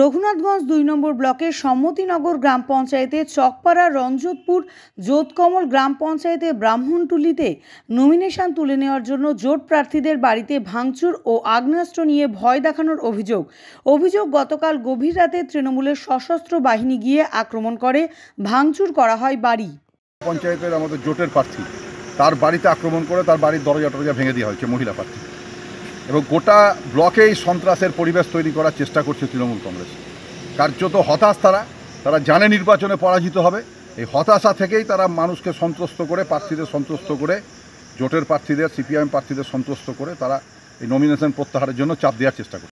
রঘুনাথগঞ্জ দুই নম্বর ব্লকের সম্মতিনগর গ্রাম পঞ্চায়েতে চকপাড়া রঞ্জতপুর জোতকমল গ্রাম পঞ্চায়েতে ব্রাহ্মণটুলিতে নমিনেশন তুলে নেওয়ার জন্য জোট প্রার্থীদের বাড়িতে ভাঙচুর ও আগ্নেয়াস্ত্র নিয়ে ভয় দেখানোর অভিযোগ অভিযোগ গতকাল গভীর রাতে তৃণমূলের সশস্ত্র বাহিনী গিয়ে আক্রমণ করে ভাঙচুর করা হয় বাড়ি পঞ্চায়েতের আমাদের জোটের প্রার্থী তার বাড়িতে আক্রমণ করে তার বাড়ির দরজা টরজা ভেঙে দেওয়া হয়েছে মহিলা প্রার্থী এবং গোটা ব্লকেই সন্ত্রাসের পরিবেশ তৈরি করার চেষ্টা করছে তৃণমূল কংগ্রেস কার্যত হতাশ তারা তারা জানে নির্বাচনে পরাজিত হবে এই হতাশা থেকেই তারা মানুষকে সন্ত্রস্ত করে প্রার্থীদের সন্ত্রস্ত করে জোটের প্রার্থীদের সিপিআইএম প্রার্থীদের সন্ত্রস্ত করে তারা এই নমিনেশন প্রত্যাহারের জন্য চাপ দেওয়ার চেষ্টা করে